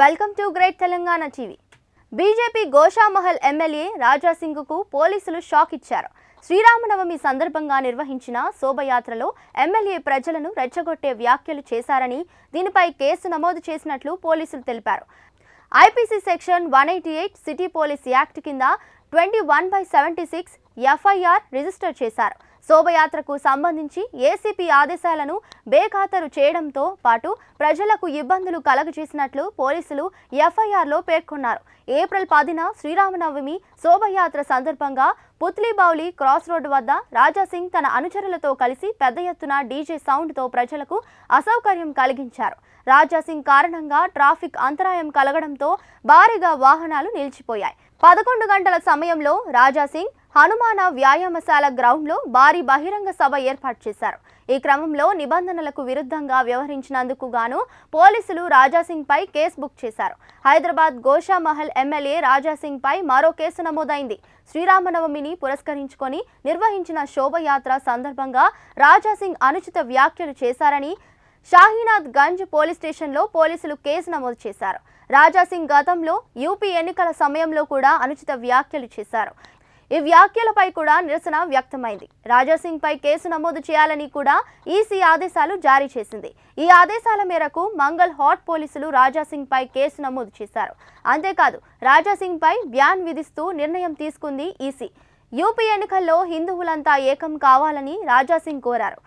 welcome to great Telangana TV BJP Goshamahal MLA రాజాసింగ్కు పోలీసులు shock ఇచ్చారు శ్రీరామనవమి సందర్భంగా నిర్వహించిన శోభయాత్రలో ఎమ్మెల్యే ప్రజలను రెచ్చగొట్టే వ్యాఖ్యలు చేశారని దీనిపై కేసు నమోదు చేసినట్లు పోలీసులు తెలిపారు IPC section one eighty eight city police act కింద twenty one by seventy six FIR register చేశారు శోభయాత్రకు సంబంధించి ఏసీపీ ఆదేశాలను బేఖాతరు చేయడంతో పాటు ప్రజలకు ఇబ్బందులు కలగజేసినట్లు పోలీసులు ఎఫ్ఐఆర్లో పేర్కొన్నారు ఏప్రిల్ పదిన శ్రీరామనవమి శోభయాత్ర సందర్భంగా పుత్లీబౌలి క్రాస్ రోడ్డు వద్ద రాజాసింగ్ తన అనుచరులతో కలిసి పెద్ద ఎత్తున డీజే సౌండ్తో ప్రజలకు అసౌకర్యం కలిగించారు రాజాసింగ్ కారణంగా ట్రాఫిక్ అంతరాయం కలగడంతో భారీగా వాహనాలు నిలిచిపోయాయి పదకొండు గంటల సమయంలో రాజాసింగ్ హనుమాన వ్యాయామశాల గ్రౌండ్లో భారీ బహిరంగ సభ ఏర్పాటు చేశారు ఈ క్రమంలో నిబంధనలకు విరుద్ధంగా వ్యవహరించినందుకు గాను పోలీసులు రాజాసింగ్ పై కేసు బుక్ చేశారు హైదరాబాద్ గోషామహల్ ఎమ్మెల్యే రాజాసింగ్ పై మరో కేసు నమోదైంది శ్రీరామనవమిని పురస్కరించుకొని నిర్వహించిన శోభయాత్ర సందర్భంగా రాజాసింగ్ అనుచిత వ్యాఖ్యలు చేశారని షాహీనాథ్ గంజ్ పోలీస్ స్టేషన్లో పోలీసులు కేసు నమోదు చేశారు రాజాసింగ్ గతంలో యూపీ ఎన్నికల సమయంలో కూడా అనుచిత వ్యాఖ్యలు చేశారు ఈ వ్యాఖ్యలపై కూడా నిరసన వ్యక్తమైంది రాజాసింగ్ పై కేసు నమోదు చేయాలని కూడా ఈసీ ఆదేశాలు జారీ చేసింది ఈ ఆదేశాల మేరకు మంగల్ హాట్ పోలీసులు రాజాసింగ్ పై కేసు నమోదు చేశారు అంతేకాదు రాజాసింగ్ పై బ్యాన్ విధిస్తూ నిర్ణయం తీసుకుంది ఈసీ యూపీ ఎన్నికల్లో హిందువులంతా ఏకం కావాలని రాజాసింగ్ కోరారు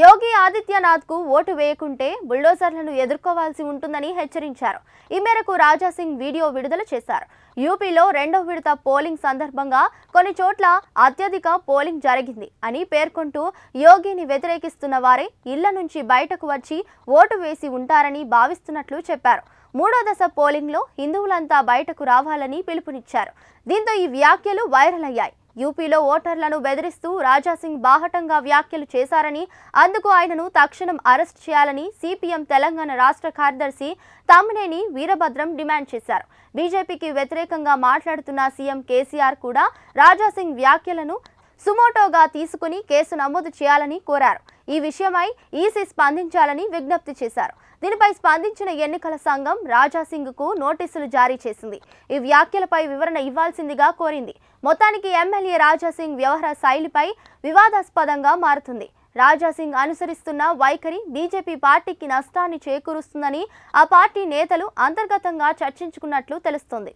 యోగి ఆదిత్యనాథ్కు ఓటు వేయకుంటే బుల్డోజర్లను ఎదుర్కోవాల్సి ఉంటుందని హెచ్చరించారు ఈ మేరకు రాజా సింగ్ వీడియో విడుదల చేశారు యూపీలో రెండో విడత పోలింగ్ సందర్భంగా కొన్ని చోట్ల అత్యధిక పోలింగ్ జరిగింది అని పేర్కొంటూ యోగిని వ్యతిరేకిస్తున్న వారే ఇళ్ల నుంచి బయటకు వచ్చి ఓటు వేసి ఉంటారని భావిస్తున్నట్లు చెప్పారు మూడో దశ పోలింగ్లో హిందువులంతా బయటకు రావాలని పిలుపునిచ్చారు దీంతో ఈ వ్యాఖ్యలు వైరల్ అయ్యాయి యూపీలో ఓటర్లను బెదిరిస్తూ రాజాసింగ్ బాహటంగా వ్యాఖ్యలు చేశారని అందుకు ఆయనను తక్షణం అరెస్ట్ చేయాలని సిపిఎం తెలంగాణ రాష్ట్ర కార్యదర్శి తమ్మినేని వీరభద్రం డిమాండ్ చేశారు బీజేపీకి వ్యతిరేకంగా మాట్లాడుతున్న సీఎం కేసీఆర్ కూడా రాజాసింగ్ వ్యాఖ్యలను సుమోటోగా తీసుకుని కేసు నమోదు చేయాలని కోరారు ఈ విషయమై ఈసీ స్పందించాలని విజ్ఞప్తి చేశారు దీనిపై స్పందించిన ఎన్నికల సంఘం రాజాసింగ్ కు నోటీసులు జారీ చేసింది ఈ వ్యాఖ్యలపై వివరణ ఇవ్వాల్సిందిగా కోరింది మొత్తానికి ఎమ్మెల్యే రాజాసింగ్ వ్యవహార శైలిపై వివాదాస్పదంగా మారుతుంది రాజాసింగ్ అనుసరిస్తున్న వైఖరి బీజేపీ పార్టీకి నష్టాన్ని చేకూరుస్తుందని ఆ పార్టీ నేతలు అంతర్గతంగా చర్చించుకున్నట్లు తెలుస్తోంది